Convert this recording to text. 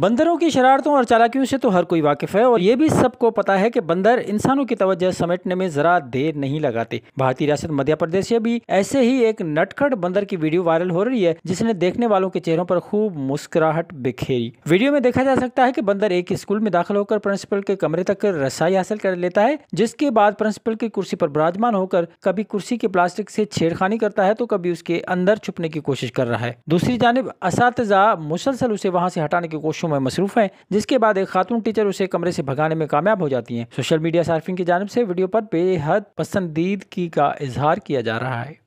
बंदरों की शरारतों और चालाकियों से तो हर कोई वाकिफ है और ये भी सबको पता है कि बंदर इंसानों की तवज्जह समेटने में जरा देर नहीं लगाते भारतीय रियासत मध्य प्रदेश से भी ऐसे ही एक नटखट बंदर की वीडियो वायरल हो रही है जिसने देखने वालों के चेहरों पर खूब मुस्कुराहट बिखेरी वीडियो में देखा जा सकता है की बंदर एक स्कूल में दाखिल होकर प्रिंसिपल के कमरे तक रसाई हासिल कर लेता है जिसके बाद प्रिंसिपल की कुर्सी पर विराजमान होकर कभी कुर्सी के प्लास्टिक से छेड़खानी करता है तो कभी उसके अंदर छुपने की कोशिश कर रहा है दूसरी जानब इस मुसलसल उसे वहाँ से हटाने की कोशिश कोशिशों में मसरूफ है जिसके बाद एक खातून टीचर उसे कमरे से भगाने में कामयाब हो जाती है सोशल मीडिया सार्फिंग की जानब से वीडियो पर बेहद पसंदीदगी का इजहार किया जा रहा है